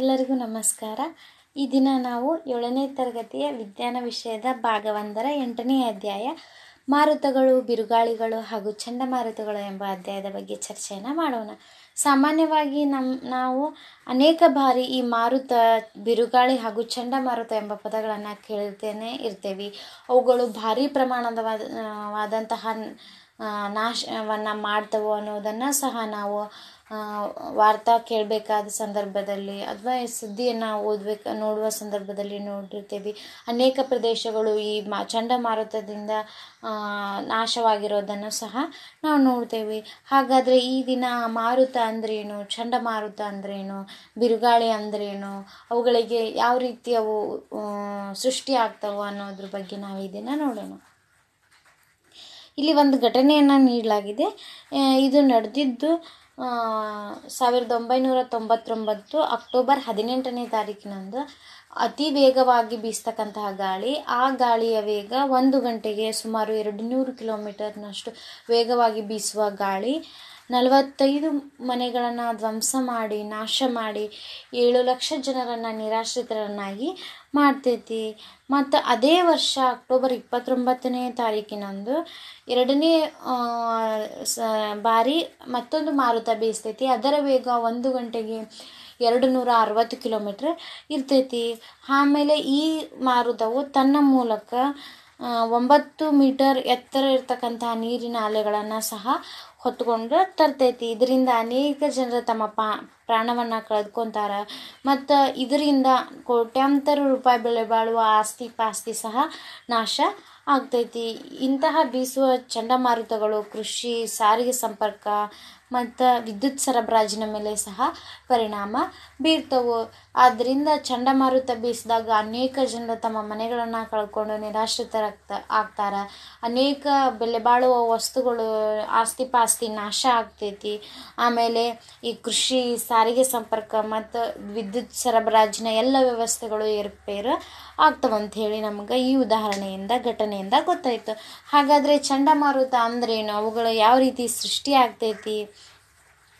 ಎಲ್ಲರಿಗೂ ನಮಸ್ಕಾರ ಈ ದಿನ ನಾವು ಏಳನೇ ತರಗತಿಯ ವಿಜ್ಞಾನ ವಿಷಯದ ಭಾಗವೊಂದರ ಎಂಟನೇ ಅಧ್ಯಾಯ ಮಾರುತಗಳು ಬಿರುಗಾಳಿಗಳು ಹಾಗೂ ಚಂಡಮಾರುತಗಳು ಎಂಬ ಅಧ್ಯಾಯದ ಬಗ್ಗೆ ಚರ್ಚೆಯನ್ನು ಮಾಡೋಣ ಸಾಮಾನ್ಯವಾಗಿ ನಮ್ಮ ನಾವು ಅನೇಕ ಬಾರಿ ಈ ಮಾರುತ ಬಿರುಗಾಳಿ ಹಾಗೂ ಚಂಡಮಾರುತ ಎಂಬ ಪದಗಳನ್ನು ಕೇಳ್ತೇನೆ ಇರ್ತೇವೆ ಅವುಗಳು ಭಾರೀ ಪ್ರಮಾಣದವಾದ ನಾಶವನ್ನು ಮಾಡ್ತವೋ ಅನ್ನೋದನ್ನು ಸಹ ನಾವು ವಾರ್ತಾ ಕೇಳಬೇಕಾದ ಸಂದರ್ಭದಲ್ಲಿ ಅಥವಾ ಸುದ್ದಿಯನ್ನು ಓದಬೇಕು ನೋಡುವ ಸಂದರ್ಭದಲ್ಲಿ ನೋಡಿರ್ತೀವಿ ಅನೇಕ ಪ್ರದೇಶಗಳು ಈ ಮ ಚಂಡಮಾರುತದಿಂದ ನಾಶವಾಗಿರೋದನ್ನು ಸಹ ನಾವು ನೋಡ್ತೇವೆ ಹಾಗಾದರೆ ಈ ದಿನ ಮಾರುತ ಅಂದ್ರೇನು ಚಂಡಮಾರುತ ಅಂದ್ರೇನು ಬಿರುಗಾಳಿ ಅಂದ್ರೇನು ಅವುಗಳಿಗೆ ಯಾವ ರೀತಿ ಅವು ಸೃಷ್ಟಿಯಾಗ್ತವೋ ಅನ್ನೋದ್ರ ಬಗ್ಗೆ ನಾವು ಈ ದಿನ ನೋಡೋಣ ಇಲ್ಲಿ ಒಂದು ಘಟನೆಯನ್ನು ನೀಡಲಾಗಿದೆ ಇದು ನಡೆದಿದ್ದು ಸಾವಿರದ ಒಂಬೈನೂರ ತೊಂಬತ್ತೊಂಬತ್ತು ಅಕ್ಟೋಬರ್ ಹದಿನೆಂಟನೇ ತಾರೀಕಿನಂದು ಅತಿ ವೇಗವಾಗಿ ಬೀಸ್ತಕ್ಕಂತಹ ಗಾಳಿ ಆ ಗಾಳಿಯ ವೇಗ ಒಂದು ಗಂಟೆಗೆ ಸುಮಾರು ಎರಡು ನೂರು ಕಿಲೋಮೀಟರ್ನಷ್ಟು ವೇಗವಾಗಿ ಬೀಸುವ ಗಾಳಿ ನಲವತ್ತೈದು ಮನೆಗಳನ್ನು ಧ್ವಂಸ ಮಾಡಿ ನಾಶ ಮಾಡಿ ಏಳು ಲಕ್ಷ ಜನರನ್ನು ನಿರಾಶ್ರಿತರನ್ನಾಗಿ ಮಾಡ್ತೈತಿ ಮತ್ತು ಅದೇ ವರ್ಷ ಅಕ್ಟೋಬರ್ ಇಪ್ಪತ್ತೊಂಬತ್ತನೇ ತಾರೀಕಿನಂದು ಎರಡನೇ ಸ ಬಾರಿ ಮತ್ತೊಂದು ಮಾರುತ ಬೀಸ್ತೈತಿ ಅದರ ವೇಗ ಒಂದು ಗಂಟೆಗೆ ಎರಡು ನೂರ ಅರವತ್ತು ಕಿಲೋಮೀಟ್ರ್ ಇರ್ತೈತಿ ಆಮೇಲೆ ಈ ಮಾರುತವು ತನ್ನ ಮೂಲಕ ಒಂಬತ್ತು ಮೀಟರ್ ಎತ್ತರ ಇರತಕ್ಕಂತಹ ನೀರಿನ ಅಲೆಗಳನ್ನು ಸಹ ಹೊತ್ಕೊಂಡು ತರ್ತೈತಿ ಇದರಿಂದ ಅನೇಕ ಜನರು ತಮ್ಮ ಪಾ ಪ್ರಾಣವನ್ನು ಕಳೆದುಕೊಂತಾರ ಮತ್ತು ಇದರಿಂದ ಕೋಟ್ಯಾಂತರ ರೂಪಾಯಿ ಬೆಲೆ ಬಾಳುವ ಆಸ್ತಿ ಪಾಸ್ತಿ ಸಹ ನಾಶ ಆಗ್ತೈತಿ ಇಂತಹ ಬೀಸುವ ಚಂಡಮಾರುತಗಳು ಕೃಷಿ ಸಾರಿಗೆ ಸಂಪರ್ಕ ಮತ್ತು ವಿದ್ಯುತ್ ಸರಬರಾಜಿನ ಮೇಲೆ ಸಹ ಪರಿಣಾಮ ಬೀರ್ತವು ಆದ್ದರಿಂದ ಚಂಡಮಾರುತ ಬೀಸಿದಾಗ ಅನೇಕ ಜನರು ತಮ್ಮ ಮನೆಗಳನ್ನು ಕಳ್ಕೊಂಡು ನಿರಾಶ್ರಿತರಾಗ್ತ ಆಗ್ತಾರೆ ಅನೇಕ ಬಾಳುವ ವಸ್ತುಗಳು ಆಸ್ತಿ ಪಾಸ್ತಿ ನಾಶ ಆಗ್ತೈತಿ ಆಮೇಲೆ ಈ ಕೃಷಿ ಸಾರಿಗೆ ಸಂಪರ್ಕ ಮತ್ತು ವಿದ್ಯುತ್ ಸರಬರಾಜಿನ ಎಲ್ಲ ವ್ಯವಸ್ಥೆಗಳು ಏರ್ಪೇರು ಅಂತ ಹೇಳಿ ನಮ್ಗೆ ಈ ಉದಾಹರಣೆಯಿಂದ ಘಟನೆಯಿಂದ ಗೊತ್ತಾಯಿತು ಹಾಗಾದರೆ ಚಂಡಮಾರುತ ಅಂದ್ರೇನು ಅವುಗಳು ಯಾವ ರೀತಿ ಸೃಷ್ಟಿ ಆಗ್ತೈತಿ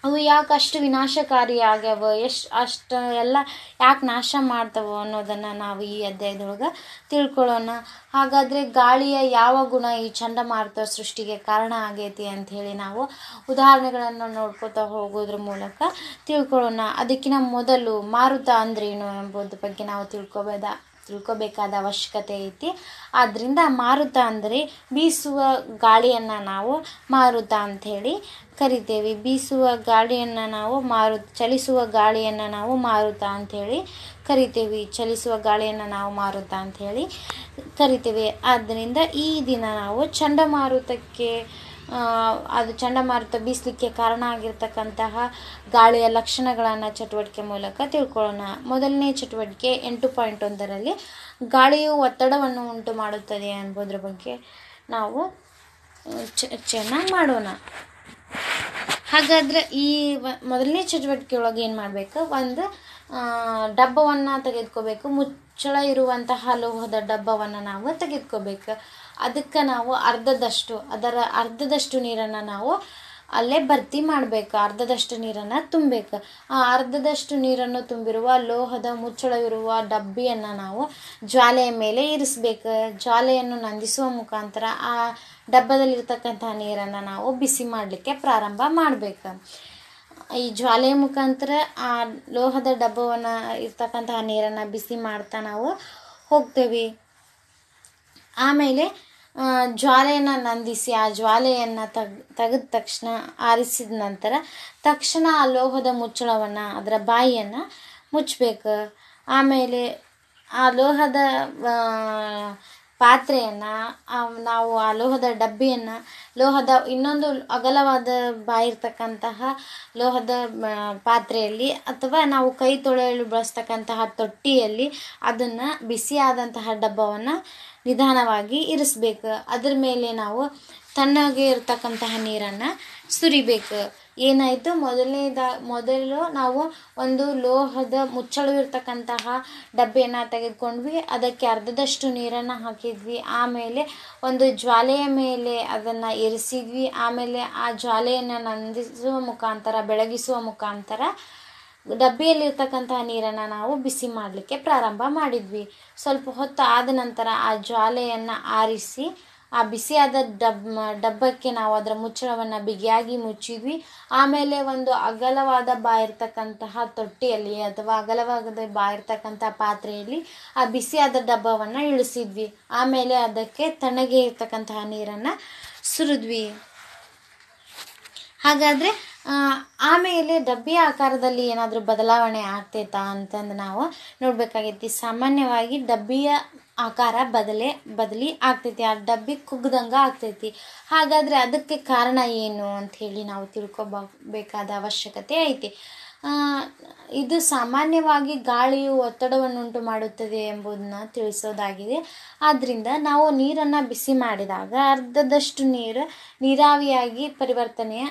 ಅವು ಯಾಕೆ ಅಷ್ಟು ವಿನಾಶಕಾರಿ ಆಗ್ಯಾವ ಎಷ್ಟು ಅಷ್ಟು ಎಲ್ಲ ಯಾಕೆ ನಾಶ ಮಾಡ್ತವೆ ಅನ್ನೋದನ್ನು ನಾವು ಈ ಅಧ್ಯಾಯದೊಳಗೆ ತಿಳ್ಕೊಳ್ಳೋಣ ಹಾಗಾದರೆ ಗಾಳಿಯ ಯಾವ ಗುಣ ಈ ಚಂಡಮಾರುತ ಸೃಷ್ಟಿಗೆ ಕಾರಣ ಆಗೈತಿ ಅಂಥೇಳಿ ನಾವು ಉದಾಹರಣೆಗಳನ್ನು ನೋಡ್ಕೋತಾ ಹೋಗೋದ್ರ ಮೂಲಕ ತಿಳ್ಕೊಳ್ಳೋಣ ಅದಕ್ಕಿಂತ ಮೊದಲು ಮಾರುತ ಅಂದ್ರೇನು ಎಂಬುದ್ರ ಬಗ್ಗೆ ನಾವು ತಿಳ್ಕೊಬೋದ ತಿಳ್ಕೋಬೇಕಾದ ಅವಶ್ಯಕತೆ ಐತಿ ಆದ್ದರಿಂದ ಮಾರುತ ಅಂದರೆ ಬೀಸುವ ಗಾಳಿಯನ್ನು ನಾವು ಮಾರುತ ಅಂಥೇಳಿ ಕರಿತೇವೆ ಬೀಸುವ ಗಾಳಿಯನ್ನು ನಾವು ಮಾರು ಚಲಿಸುವ ಗಾಳಿಯನ್ನು ನಾವು ಮಾರುತ ಅಂಥೇಳಿ ಕರಿತೇವೆ ಚಲಿಸುವ ಗಾಳಿಯನ್ನು ನಾವು ಮಾರುತ ಅಂಥೇಳಿ ಕರಿತೇವೆ ಆದ್ದರಿಂದ ಈ ದಿನ ನಾವು ಚಂಡಮಾರುತಕ್ಕೆ ಅದು ಚಂಡಮಾರುತ ಬೀಸಲಿಕ್ಕೆ ಕಾರಣ ಆಗಿರ್ತಕ್ಕಂತಹ ಗಾಳಿಯ ಲಕ್ಷಣಗಳನ್ನು ಚಟುವಟಿಕೆ ಮೂಲಕ ತಿಳ್ಕೊಳ್ಳೋಣ ಮೊದಲನೇ ಚಟುವಟಿಕೆ ಎಂಟು ಪಾಯಿಂಟ್ ಒಂದರಲ್ಲಿ ಗಾಳಿಯು ಒತ್ತಡವನ್ನು ಉಂಟು ಮಾಡುತ್ತದೆ ಎಂಬುದರ ಬಗ್ಗೆ ನಾವು ಚೆನ್ನಾಗಿ ಮಾಡೋಣ ಹಾಗಾದರೆ ಈ ಮೊದಲನೇ ಚಟುವಟಿಕೆಯೊಳಗೆ ಏನು ಮಾಡಬೇಕು ಒಂದು ಡಬ್ಬವನ್ನು ತೆಗೆದುಕೋಬೇಕು ಮುಚ್ಚಳ ಇರುವಂತಹ ಲೋಹದ ಡಬ್ಬವನ್ನು ನಾವು ತೆಗೆದುಕೋಬೇಕು ಅದಕ್ಕೆ ನಾವು ಅರ್ಧದಷ್ಟು ಅದರ ಅರ್ಧದಷ್ಟು ನೀರನ್ನು ನಾವು ಅಲ್ಲೇ ಭರ್ತಿ ಮಾಡಬೇಕು ಅರ್ಧದಷ್ಟು ನೀರನ್ನು ತುಂಬಬೇಕು ಆ ಅರ್ಧದಷ್ಟು ನೀರನ್ನು ತುಂಬಿರುವ ಲೋಹದ ಮುಚ್ಚಳವಿರುವ ಡಬ್ಬಿಯನ್ನು ನಾವು ಜ್ವಾಲೆಯ ಮೇಲೆ ಇರಿಸ್ಬೇಕು ಜ್ವಾಲೆಯನ್ನು ನಂದಿಸುವ ಮುಖಾಂತರ ಆ ಡಬ್ಬದಲ್ಲಿರ್ತಕ್ಕಂತಹ ನೀರನ್ನು ನಾವು ಬಿಸಿ ಮಾಡಲಿಕ್ಕೆ ಪ್ರಾರಂಭ ಮಾಡಬೇಕು ಈ ಜ್ವಾಲೆಯ ಮುಖಾಂತರ ಆ ಲೋಹದ ಡಬ್ಬವನ್ನು ಇರ್ತಕ್ಕಂತಹ ನೀರನ್ನು ಬಿಸಿ ಮಾಡ್ತಾ ನಾವು ಹೋಗ್ತೇವೆ ಆಮೇಲೆ ಜ್ವಾಲೆಯನ್ನು ನಂದಿಸಿ ಆ ಜ್ವಾಲೆಯನ್ನು ತಗ್ ತೆಗೆದ ತಕ್ಷಣ ಆರಿಸಿದ ನಂತರ ತಕ್ಷಣ ಆ ಲೋಹದ ಮುಚ್ಚಳವನ್ನು ಅದರ ಬಾಯಿಯನ್ನು ಮುಚ್ಚಬೇಕು ಆಮೇಲೆ ಆ ಲೋಹದ ಪಾತ್ರೆಯನ್ನು ನಾವು ಆ ಲೋಹದ ಡಬ್ಬಿಯನ್ನು ಲೋಹದ ಇನ್ನೊಂದು ಅಗಲವಾದ ಬಾಯಿರ್ತಕ್ಕಂತಹ ಲೋಹದ ಪಾತ್ರೆಯಲ್ಲಿ ಅಥವಾ ನಾವು ಕೈ ತೊಳೆಯಲು ಬಳಸ್ತಕ್ಕಂತಹ ತೊಟ್ಟಿಯಲ್ಲಿ ಅದನ್ನು ಬಿಸಿಯಾದಂತಹ ಡಬ್ಬವನ್ನು ನಿಧಾನವಾಗಿ ಇರಿಸ್ಬೇಕು ಅದ್ರ ಮೇಲೆ ನಾವು ತಣ್ಣಗೆ ಇರತಕ್ಕಂತಹ ನೀರನ್ನು ಸುರಿಬೇಕು ಏನಾಯಿತು ಮೊದಲನೇದ ಮೊದಲು ನಾವು ಒಂದು ಲೋಹದ ಮುಚ್ಚಳು ಇರ್ತಕ್ಕಂತಹ ಡಬ್ಬೆಯನ್ನು ತೆಗೆದುಕೊಂಡ್ವಿ ಅದಕ್ಕೆ ಅರ್ಧದಷ್ಟು ನೀರನ್ನು ಹಾಕಿದ್ವಿ ಆಮೇಲೆ ಒಂದು ಜ್ವಾಲೆಯ ಮೇಲೆ ಅದನ್ನು ಇರಿಸಿದ್ವಿ ಆಮೇಲೆ ಆ ಜ್ವಾಲೆಯನ್ನು ನಂದಿಸುವ ಮುಖಾಂತರ ಬೆಳಗಿಸುವ ಮುಖಾಂತರ ಡಬ್ಬಿಯಲ್ಲಿರ್ತಕ್ಕಂತಹ ನೀರನ್ನು ನಾವು ಬಿಸಿ ಮಾಡಲಿಕ್ಕೆ ಪ್ರಾರಂಭ ಮಾಡಿದ್ವಿ ಸ್ವಲ್ಪ ಹೊತ್ತು ಆದ ನಂತರ ಆ ಜ್ವಾಲೆಯನ್ನು ಆರಿಸಿ ಆ ಬಿಸಿಯಾದ ಡಬ್ ಡಬ್ಬಕ್ಕೆ ನಾವು ಅದರ ಮುಚ್ಚಳವನ್ನು ಬಿಗಿಯಾಗಿ ಮುಚ್ಚಿದ್ವಿ ಆಮೇಲೆ ಒಂದು ಅಗಲವಾದ ಬಾಯಿರ್ತಕ್ಕಂತಹ ತೊಟ್ಟಿಯಲ್ಲಿ ಅಥವಾ ಅಗಲವಾದ ಬಾಯಿರ್ತಕ್ಕಂತಹ ಪಾತ್ರೆಯಲ್ಲಿ ಆ ಬಿಸಿಯಾದ ಡಬ್ಬವನ್ನು ಇಳಿಸಿದ್ವಿ ಆಮೇಲೆ ಅದಕ್ಕೆ ತಣ್ಣಗೆ ಇರ್ತಕ್ಕಂತಹ ನೀರನ್ನು ಸುರಿದ್ವಿ ಹಾಗಾದರೆ ಆಮೇಲೆ ಡಬ್ಬಿಯ ಆಕಾರದಲ್ಲಿ ಏನಾದರೂ ಬದಲಾವಣೆ ಆಗ್ತೈತಾ ಅಂತಂದು ನಾವು ನೋಡಬೇಕಾಗೈತಿ ಸಾಮಾನ್ಯವಾಗಿ ಡಬ್ಬಿಯ ಆಕಾರ ಬದಲೇ ಬದಲಿ ಆಗ್ತೈತಿ ಆ ಡಬ್ಬಿ ಕುಗ್ದಂಗೆ ಆಗ್ತೈತಿ ಹಾಗಾದರೆ ಅದಕ್ಕೆ ಕಾರಣ ಏನು ಅಂಥೇಳಿ ನಾವು ತಿಳ್ಕೊಬೇಕಾದ ಅವಶ್ಯಕತೆ ಐತಿ ಇದು ಸಾಮಾನ್ಯವಾಗಿ ಗಾಳಿಯು ಒತ್ತಡವನ್ನುಂಟು ಮಾಡುತ್ತದೆ ಎಂಬುದನ್ನ ತಿಳಿಸೋದಾಗಿದೆ ಆದ್ದರಿಂದ ನಾವು ನೀರನ್ನು ಬಿಸಿ ಮಾಡಿದಾಗ ಅರ್ಧದಷ್ಟು ನೀರು ನೀರಾವಿಯಾಗಿ ಪರಿವರ್ತನೆಯ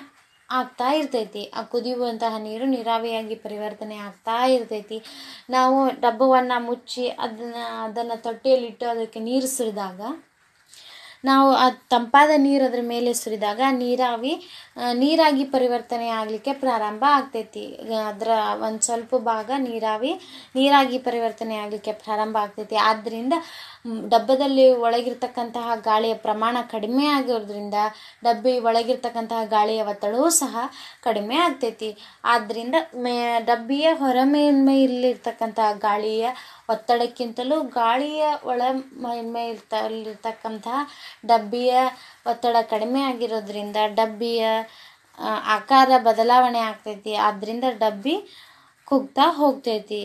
ಆಗ್ತಾ ಇರ್ತೈತಿ ಆ ಕುದಿಯುವಂತಹ ನೀರು ನೀರಾವಿಯಾಗಿ ಪರಿವರ್ತನೆ ಆಗ್ತಾ ಇರ್ತೈತಿ ನಾವು ಡಬ್ಬವನ್ನು ಮುಚ್ಚಿ ಅದನ್ನು ಅದನ್ನು ತೊಟ್ಟಿಯಲ್ಲಿಟ್ಟು ಅದಕ್ಕೆ ನೀರು ಸುರಿದಾಗ ನಾವು ಆ ತಂಪಾದ ನೀರು ಅದ್ರ ಮೇಲೆ ಸುರಿದಾಗ ನೀರಾವಿ ನೀರಾಗಿ ಪರಿವರ್ತನೆ ಆಗಲಿಕ್ಕೆ ಪ್ರಾರಂಭ ಆಗ್ತೈತಿ ಅದರ ಒಂದು ಸ್ವಲ್ಪ ಭಾಗ ನೀರಾವಿ ನೀರಾಗಿ ಪರಿವರ್ತನೆ ಆಗಲಿಕ್ಕೆ ಪ್ರಾರಂಭ ಆಗ್ತೈತಿ ಆದ್ದರಿಂದ ಡಬ್ಬದಲ್ಲಿ ಒಳಗಿರ್ತಕ್ಕಂತಹ ಗಾಳಿಯ ಪ್ರಮಾಣ ಕಡಿಮೆ ಆಗಿರೋದ್ರಿಂದ ಡಬ್ಬಿ ಒಳಗಿರ್ತಕ್ಕಂತಹ ಗಾಳಿಯ ಒತ್ತಡವೂ ಸಹ ಕಡಿಮೆ ಆಗ್ತೈತಿ ಆದ್ದರಿಂದ ಮೇ ಡಬ್ಬಿಯ ಹೊರ ಮೇಲ್ಮೈಯಲ್ಲಿರ್ತಕ್ಕಂತಹ ಗಾಳಿಯ ಒತ್ತಡಕ್ಕಿಂತಲೂ ಗಾಳಿಯ ಒಳ ಇರ್ತ ಡಬ್ಬಿಯ ಒತ್ತಡ ಕಡಿಮೆ ಆಗಿರೋದ್ರಿಂದ ಡಬ್ಬಿಯ ಆಕಾರ ಬದಲಾವಣೆ ಆಗ್ತೈತಿ ಆದ್ದರಿಂದ ಡಬ್ಬಿ ಕುಗ್ತಾ ಹೋಗ್ತೈತಿ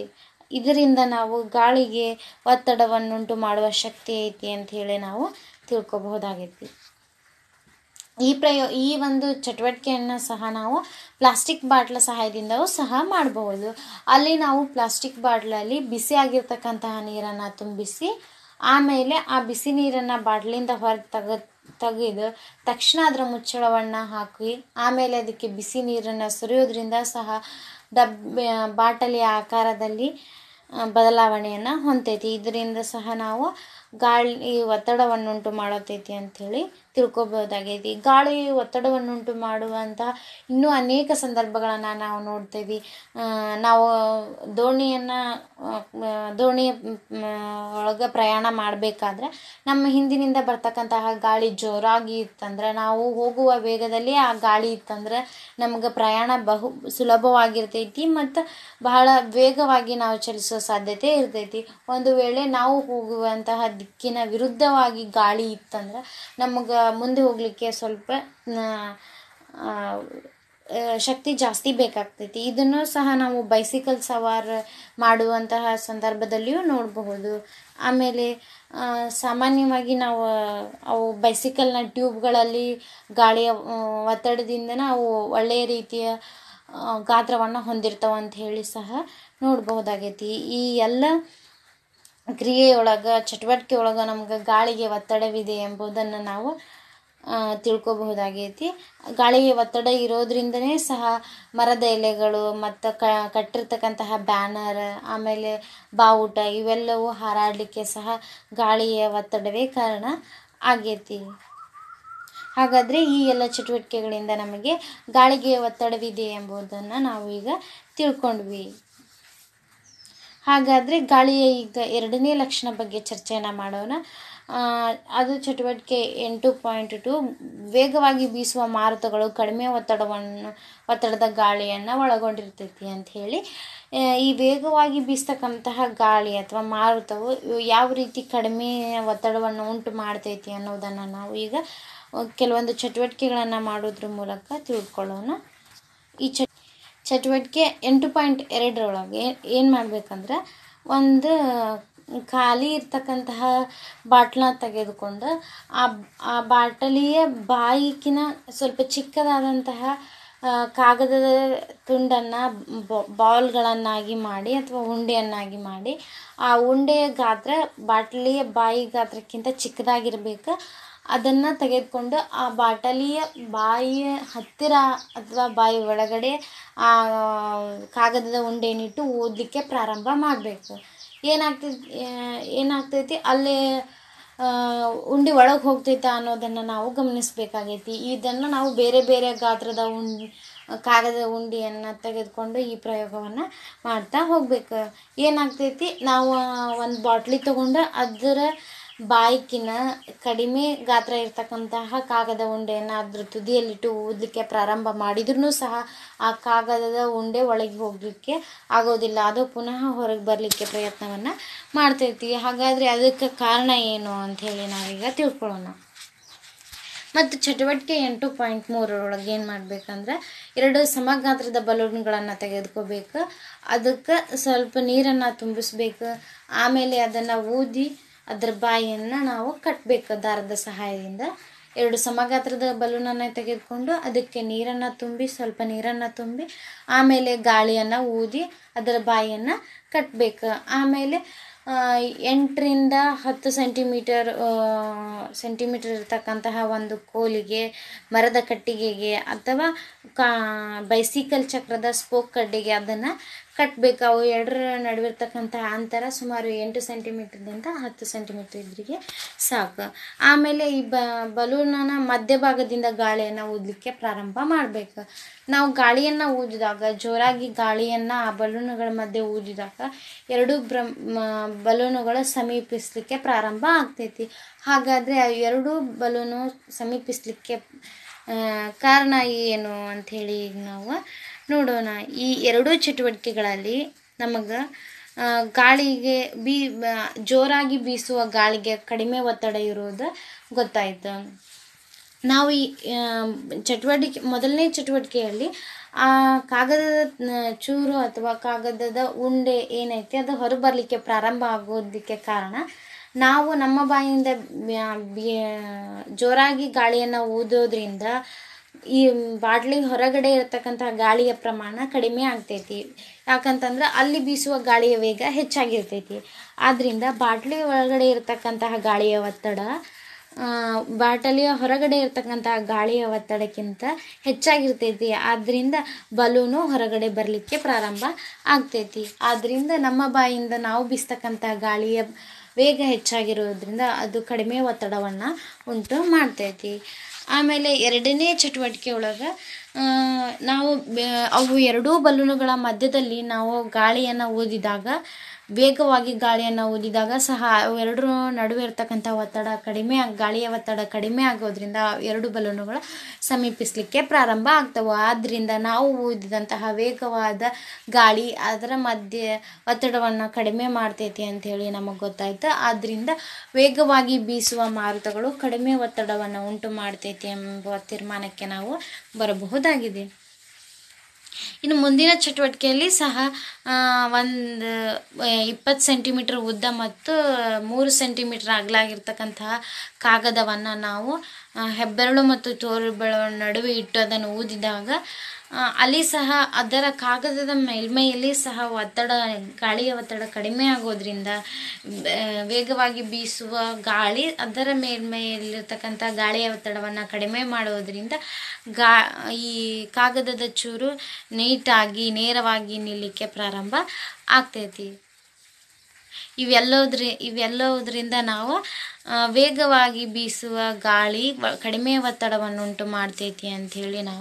ಇದರಿಂದ ನಾವು ಗಾಳಿಗೆ ಒತ್ತಡವನ್ನುಂಟು ಮಾಡುವ ಶಕ್ತಿ ಐತಿ ಅಂತ ಹೇಳಿ ನಾವು ತಿಳ್ಕೊಬಹುದಾಗೈತಿ ಈ ಪ್ರಯೋ ಈ ಒಂದು ಚಟುವಟಿಕೆಯನ್ನು ಸಹ ನಾವು ಪ್ಲಾಸ್ಟಿಕ್ ಬಾಟ್ಲ ಸಹಾಯದಿಂದಲೂ ಸಹ ಮಾಡಬಹುದು ಅಲ್ಲಿ ನಾವು ಪ್ಲಾಸ್ಟಿಕ್ ಬಾಟ್ಲಲ್ಲಿ ಆಗಿರ್ತಕ್ಕಂತಹ ನೀರನ್ನು ತುಂಬಿಸಿ ಆಮೇಲೆ ಆ ಬಿಸಿ ನೀರನ್ನು ಬಾಟ್ಲಿಂದ ಹೊರಗೆ ತೆಗೆ ತೆಗೆದು ತಕ್ಷಣ ಅದರ ಮುಚ್ಚಳವನ್ನು ಹಾಕಿ ಆಮೇಲೆ ಅದಕ್ಕೆ ಬಿಸಿ ನೀರನ್ನು ಸುರಿಯೋದ್ರಿಂದ ಸಹ ಡಬ್ ಬಾಟಲಿಯ ಆಕಾರದಲ್ಲಿ ಬದಲಾವಣೆಯನ್ನು ಹೊಂದೈತಿ ಇದರಿಂದ ಸಹ ನಾವು ಗಾಳಿ ಒತ್ತಡವನ್ನುಂಟು ಮಾಡತೈತಿ ಅಂಥೇಳಿ ತಿಳ್ಕೊಬೋದಾಗೈತಿ ಗಾಳಿ ಒತ್ತಡವನ್ನುಂಟು ಮಾಡುವಂತಹ ಇನ್ನೂ ಅನೇಕ ಸಂದರ್ಭಗಳನ್ನು ನಾವು ನೋಡ್ತೀವಿ ನಾವು ದೋಣಿಯನ್ನು ದೋಣಿಯ ಒಳಗೆ ಪ್ರಯಾಣ ಮಾಡಬೇಕಾದ್ರೆ ನಮ್ಮ ಹಿಂದಿನಿಂದ ಬರ್ತಕ್ಕಂತಹ ಗಾಳಿ ಜೋರಾಗಿ ಇತ್ತಂದ್ರೆ ನಾವು ಹೋಗುವ ವೇಗದಲ್ಲಿ ಆ ಗಾಳಿ ಇತ್ತಂದ್ರೆ ನಮಗೆ ಪ್ರಯಾಣ ಬಹು ಸುಲಭವಾಗಿರ್ತೈತಿ ಮತ್ತು ಬಹಳ ವೇಗವಾಗಿ ನಾವು ಚಲಿಸೋ ಸಾಧ್ಯತೆ ಇರ್ತೈತಿ ಒಂದು ವೇಳೆ ನಾವು ಹೋಗುವಂತಹ ದಿಕ್ಕಿನ ವಿರುದ್ಧವಾಗಿ ಗಾಳಿ ಇತ್ತಂದ್ರೆ ನಮಗೆ ಮುಂದೆ ಹೋಗಲಿಕ್ಕೆ ಸ್ವಲ್ಪ ಶಕ್ತಿ ಜಾಸ್ತಿ ಬೇಕಾಗ್ತೈತಿ ಇದನ್ನು ಸಹ ನಾವು ಬೈಸಿಕಲ್ ಸವಾರ ಮಾಡುವಂತಹ ಸಂದರ್ಭದಲ್ಲಿಯೂ ನೋಡಬಹುದು ಆಮೇಲೆ ಸಾಮಾನ್ಯವಾಗಿ ನಾವು ಅವು ಬೈಸಿಕಲ್ನ ಟ್ಯೂಬ್ಗಳಲ್ಲಿ ಗಾಳಿಯ ಒತ್ತಡದಿಂದ ಅವು ಒಳ್ಳೆಯ ರೀತಿಯ ಗಾತ್ರವನ್ನು ಹೊಂದಿರ್ತಾವ ಅಂತ ಹೇಳಿ ಸಹ ನೋಡಬಹುದಾಗೈತಿ ಈ ಎಲ್ಲ ಕ್ರಿಯೆಯೊಳಗೆ ಚಟುವಟಿಕೆ ನಮ್ಗೆ ಗಾಳಿಗೆ ಒತ್ತಡವಿದೆ ಎಂಬುದನ್ನು ನಾವು ತಿಳ್ಕೊಬಹುದಾಗೈತಿ ಗಾಳಿಯ ಒತ್ತಡ ಇರೋದ್ರಿಂದನೇ ಸಹ ಮರದ ಎಲೆಗಳು ಮತ್ತು ಕ ಕಟ್ಟಿರ್ತಕ್ಕಂತಹ ಬ್ಯಾನರ್ ಆಮೇಲೆ ಬಾವುಟ ಇವೆಲ್ಲವೂ ಹಾರಾಡಲಿಕ್ಕೆ ಸಹ ಗಾಳಿಯ ಒತ್ತಡವೇ ಕಾರಣ ಆಗೈತಿ ಹಾಗಾದರೆ ಈ ಎಲ್ಲ ಚಟುವಟಿಕೆಗಳಿಂದ ನಮಗೆ ಗಾಳಿಗೆ ಒತ್ತಡವಿದೆ ಎಂಬುದನ್ನು ನಾವು ಈಗ ತಿಳ್ಕೊಂಡ್ವಿ ಹಾಗಾದರೆ ಗಾಳಿಯ ಈಗ ಎರಡನೇ ಲಕ್ಷಣ ಬಗ್ಗೆ ಚರ್ಚೆಯನ್ನು ಮಾಡೋಣ ಅದು ಚಟುವಟಿಕೆ ಎಂಟು ಪಾಯಿಂಟ್ ಟು ವೇಗವಾಗಿ ಬೀಸುವ ಮಾರುತಗಳು ಕಡಿಮೆ ಒತ್ತಡವನ್ನು ಒತ್ತಡದ ಗಾಳಿಯನ್ನು ಒಳಗೊಂಡಿರ್ತೈತಿ ಹೇಳಿ ಈ ವೇಗವಾಗಿ ಬೀಸ್ತಕ್ಕಂತಹ ಗಾಳಿ ಅಥವಾ ಮಾರುತವು ಯಾವ ರೀತಿ ಕಡಿಮೆ ಒತ್ತಡವನ್ನು ಉಂಟು ಮಾಡ್ತೈತಿ ಅನ್ನೋದನ್ನು ನಾವು ಈಗ ಕೆಲವೊಂದು ಚಟುವಟಿಕೆಗಳನ್ನು ಮಾಡೋದ್ರ ಮೂಲಕ ತಿಳ್ಕೊಳ್ಳೋಣ ಈ ಚಟುವಟಿಕೆ ಎಂಟು ಪಾಯಿಂಟ್ ಎರಡರೊಳಗೆ ಏನು ಮಾಡಬೇಕಂದ್ರೆ ಒಂದು ಖಾಲಿ ಇರ್ತಕ್ಕಂತಹ ಬಾಟ್ಲನ್ನ ತೆಗೆದುಕೊಂಡು ಆ ಆ ಬಾಟಲಿಯ ಬಾಯಿಕಿನ ಸ್ವಲ್ಪ ಚಿಕ್ಕದಾದಂತಹ ಕಾಗದದ ತುಂಡನ್ನು ಬಾಲ್ಗಳನ್ನಾಗಿ ಮಾಡಿ ಅಥವಾ ಉಂಡೆಯನ್ನಾಗಿ ಮಾಡಿ ಆ ಉಂಡೆಯ ಗಾತ್ರ ಬಾಟಲಿಯ ಬಾಯಿ ಗಾತ್ರಕ್ಕಿಂತ ಚಿಕ್ಕದಾಗಿರಬೇಕು ಅದನ್ನು ತೆಗೆದುಕೊಂಡು ಆ ಬಾಟಲಿಯ ಬಾಯಿಯ ಹತ್ತಿರ ಅಥವಾ ಬಾಯಿ ಒಳಗಡೆ ಆ ಕಾಗದದ ಉಂಡೆಯನ್ನಿಟ್ಟು ಓದಲಿಕ್ಕೆ ಪ್ರಾರಂಭ ಮಾಡಬೇಕು ಏನಾಗ್ತೈತಿ ಏನಾಗ್ತೈತಿ ಅಲ್ಲಿ ಉಂಡಿ ಒಳಗೆ ಹೋಗ್ತೈತಾ ಅನ್ನೋದನ್ನು ನಾವು ಗಮನಿಸಬೇಕಾಗೈತಿ ಇದನ್ನು ನಾವು ಬೇರೆ ಬೇರೆ ಗಾತ್ರದ ಉಂಡಿ ಕಾಗದ ಉಂಡಿಯನ್ನು ತೆಗೆದುಕೊಂಡು ಈ ಪ್ರಯೋಗವನ್ನು ಮಾಡ್ತಾ ಹೋಗ್ಬೇಕು ಏನಾಗ್ತೈತಿ ನಾವು ಒಂದು ಬಾಟ್ಲಿ ತೊಗೊಂಡು ಅದರ ಬಾಯ್ಕಿನ ಕಡಿಮೆ ಗಾತ್ರ ಇರತಕ್ಕಂತಹ ಕಾಗದ ಉಂಡೆಯನ್ನು ಅದ್ರ ತುದಿಯಲ್ಲಿಟ್ಟು ಊದಲಿಕ್ಕೆ ಪ್ರಾರಂಭ ಮಾಡಿದ್ರೂ ಸಹ ಆ ಕಾಗದದ ಉಂಡೆ ಒಳಗೆ ಹೋಗಲಿಕ್ಕೆ ಆಗೋದಿಲ್ಲ ಅದು ಪುನಃ ಹೊರಗೆ ಬರಲಿಕ್ಕೆ ಪ್ರಯತ್ನವನ್ನು ಮಾಡ್ತಿರ್ತೀವಿ ಹಾಗಾದರೆ ಅದಕ್ಕೆ ಕಾರಣ ಏನು ಅಂಥೇಳಿ ನಾವೀಗ ತಿಳ್ಕೊಳ್ಳೋಣ ಮತ್ತು ಚಟುವಟಿಕೆ ಎಂಟು ಪಾಯಿಂಟ್ ಮೂರರೊಳಗೆ ಏನು ಮಾಡಬೇಕಂದ್ರೆ ಎರಡು ಸಮಗಾತ್ರದ ಬಲೂನ್ಗಳನ್ನು ತೆಗೆದುಕೋಬೇಕು ಅದಕ್ಕೆ ಸ್ವಲ್ಪ ನೀರನ್ನು ತುಂಬಿಸ್ಬೇಕು ಆಮೇಲೆ ಅದನ್ನು ಊದಿ ಅದರ ಬಾಯಿಯನ್ನು ನಾವು ಕಟ್ಟಬೇಕು ದಾರದ ಸಹಾಯದಿಂದ ಎರಡು ಸಮಗಾತ್ರದ ಬಲೂನನ್ನು ತೆಗೆದುಕೊಂಡು ಅದಕ್ಕೆ ನೀರನ್ನು ತುಂಬಿ ಸ್ವಲ್ಪ ನೀರನ್ನು ತುಂಬಿ ಆಮೇಲೆ ಗಾಳಿಯನ್ನು ಊದಿ ಅದರ ಬಾಯಿಯನ್ನು ಕಟ್ಟಬೇಕು ಆಮೇಲೆ ಎಂಟರಿಂದ ಹತ್ತು ಸೆಂಟಿಮೀಟರ್ ಸೆಂಟಿಮೀಟರ್ ಇರ್ತಕ್ಕಂತಹ ಒಂದು ಕೋಲಿಗೆ ಮರದ ಕಟ್ಟಿಗೆಗೆ ಅಥವಾ ಕಾ ಬೈಸಿಕಲ್ ಚಕ್ರದ ಸ್ಪೋಕ್ ಕಡ್ಡಿಗೆ ಅದನ್ನು ಕಟ್ಟಬೇಕು ಅವು ಎರಡರ ನಡುವಿರ್ತಕ್ಕಂಥ ಅಂತರ ಸುಮಾರು ಎಂಟು ಸೆಂಟಿಮೀಟ್ರ್ದಿಂದ ಹತ್ತು ಸೆಂಟಿಮೀಟ್ರ್ ಇದ್ರಿಗೆ ಸಾಕು ಆಮೇಲೆ ಈ ಬಲೂನನ ಮಧ್ಯಭಾಗದಿಂದ ಗಾಳಿಯನ್ನು ಊದಲಿಕ್ಕೆ ಪ್ರಾರಂಭ ಮಾಡಬೇಕು ನಾವು ಗಾಳಿಯನ್ನು ಊದಿದಾಗ ಜೋರಾಗಿ ಗಾಳಿಯನ್ನು ಆ ಬಲೂನುಗಳ ಮಧ್ಯೆ ಊದಿದಾಗ ಎರಡೂ ಬ್ರ ಬಲೂನುಗಳು ಸಮೀಪಿಸಲಿಕ್ಕೆ ಪ್ರಾರಂಭ ಆಗ್ತೈತಿ ಹಾಗಾದರೆ ಎರಡೂ ಬಲೂನು ಸಮೀಪಿಸಲಿಕ್ಕೆ ಕಾರಣ ಏನು ಅಂಥೇಳಿ ಈಗ ನಾವು ನೋಡೋಣ ಈ ಎರಡೂ ಚಟುವಟಿಕೆಗಳಲ್ಲಿ ನಮಗೆ ಗಾಳಿಗೆ ಬೀ ಜೋರಾಗಿ ಬೀಸುವ ಗಾಳಿಗೆ ಕಡಿಮೆ ಒತ್ತಡ ಇರೋದು ಗೊತ್ತಾಯಿತು ನಾವು ಈ ಚಟುವಟಿಕೆ ಮೊದಲನೇ ಚಟುವಟಿಕೆಯಲ್ಲಿ ಆ ಕಾಗದದ ಚೂರು ಅಥವಾ ಕಾಗದದ ಉಂಡೆ ಏನೈತಿ ಅದು ಹೊರಬರಲಿಕ್ಕೆ ಪ್ರಾರಂಭ ಆಗೋದಕ್ಕೆ ಕಾರಣ ನಾವು ನಮ್ಮ ಬಾಯಿಂದ ಜೋರಾಗಿ ಗಾಳಿಯನ್ನು ಊದೋದ್ರಿಂದ ಈ ಬಾಟ್ಲಿ ಹೊರಗಡೆ ಇರತಕ್ಕಂತಹ ಗಾಳಿಯ ಪ್ರಮಾಣ ಕಡಿಮೆ ಆಗ್ತೈತಿ ಯಾಕಂತಂದ್ರೆ ಅಲ್ಲಿ ಬೀಸುವ ಗಾಳಿಯ ವೇಗ ಹೆಚ್ಚಾಗಿರ್ತೈತಿ ಆದ್ದರಿಂದ ಬಾಟ್ಲಿ ಒಳಗಡೆ ಇರತಕ್ಕಂತಹ ಗಾಳಿಯ ಒತ್ತಡ ಬಾಟಲಿಯ ಹೊರಗಡೆ ಇರತಕ್ಕಂತಹ ಗಾಳಿಯ ಒತ್ತಡಕ್ಕಿಂತ ಹೆಚ್ಚಾಗಿರ್ತೈತಿ ಆದ್ದರಿಂದ ಬಲೂನು ಹೊರಗಡೆ ಬರಲಿಕ್ಕೆ ಪ್ರಾರಂಭ ಆಗ್ತೈತಿ ಆದ್ದರಿಂದ ನಮ್ಮ ಬಾಯಿಂದ ನಾವು ಬೀಸ್ತಕ್ಕಂತಹ ಗಾಳಿಯ ವೇಗ ಹೆಚ್ಚಾಗಿರೋದ್ರಿಂದ ಅದು ಕಡಿಮೆ ಒತ್ತಡವನ್ನು ಉಂಟು ಮಾಡ್ತೈತಿ ಆಮೇಲೆ ಎರಡನೇ ಚಟುವಟಿಕೆ ಒಳಗೆ ನಾವು ಅವು ಎರಡೂ ಬಲೂನುಗಳ ಮಧ್ಯದಲ್ಲಿ ನಾವು ಗಾಳಿಯನ್ನು ಓದಿದಾಗ ವೇಗವಾಗಿ ಗಾಳಿಯನ್ನು ಊದಿದಾಗ ಸಹ ಎರಡರ ನಡುವೆ ಇರತಕ್ಕಂಥ ಒತ್ತಡ ಕಡಿಮೆ ಗಾಳಿಯ ಒತ್ತಡ ಕಡಿಮೆ ಆಗೋದ್ರಿಂದ ಎರಡು ಬಲೂನುಗಳು ಸಮೀಪಿಸಲಿಕ್ಕೆ ಪ್ರಾರಂಭ ಆಗ್ತವೆ ಆದ್ದರಿಂದ ನಾವು ಊದಿದಂತಹ ವೇಗವಾದ ಗಾಳಿ ಅದರ ಮಧ್ಯೆ ಒತ್ತಡವನ್ನು ಕಡಿಮೆ ಮಾಡ್ತೈತಿ ಅಂಥೇಳಿ ನಮಗೆ ಗೊತ್ತಾಯಿತು ಆದ್ದರಿಂದ ವೇಗವಾಗಿ ಬೀಸುವ ಮಾರುತಗಳು ಕಡಿಮೆ ಒತ್ತಡವನ್ನು ಉಂಟು ಮಾಡ್ತೈತಿ ಎಂಬ ತೀರ್ಮಾನಕ್ಕೆ ನಾವು ಬರಬಹುದಾಗಿದೆ ಇನ್ನು ಮುಂದಿನ ಚಟುವಟಿಕೆಯಲ್ಲಿ ಸಹ ಒಂದು ಇಪ್ಪತ್ತು ಸೆಂಟಿಮೀಟ್ರ್ ಉದ್ದ ಮತ್ತು ಮೂರು ಸೆಂಟಿಮೀಟ್ರ್ ಅಗಲ ಆಗಿರ್ತಕ್ಕಂತಹ ಕಾಗದವನ್ನು ನಾವು ಹೆಬ್ಬೆರಳು ಮತ್ತು ತೋರುಬೆಳ ನಡುವೆ ಇಟ್ಟು ಅದನ್ನು ಊದಿದಾಗ ಅಲ್ಲಿ ಸಹ ಅದರ ಕಾಗದದ ಮೇಲ್ಮೈಯಲ್ಲಿ ಸಹ ಒತ್ತಡ ಗಾಳಿಯ ಒತ್ತಡ ಕಡಿಮೆ ಆಗೋದ್ರಿಂದ ವೇಗವಾಗಿ ಬೀಸುವ ಗಾಳಿ ಅದರ ಮೇಲ್ಮೈಯಲ್ಲಿರ್ತಕ್ಕಂಥ ಗಾಳಿಯ ಒತ್ತಡವನ್ನು ಕಡಿಮೆ ಮಾಡೋದ್ರಿಂದ ಗಾ ಈ ಕಾಗದದ ಚೂರು ನೀಟಾಗಿ ನೇರವಾಗಿ ನಿಲ್ಲಿಕ್ಕೆ ಪ್ರಾರಂಭ ಆಗ್ತೈತಿ ಇವೆಲ್ಲೋದ್ರಿ ಇವೆಲ್ಲವುದರಿಂದ ನಾವು ವೇಗವಾಗಿ ಬೀಸುವ ಗಾಳಿ ಕಡಿಮೆ ಒತ್ತಡವನ್ನುಂಟು ಮಾಡ್ತೈತಿ ಹೇಳಿ ನಾವು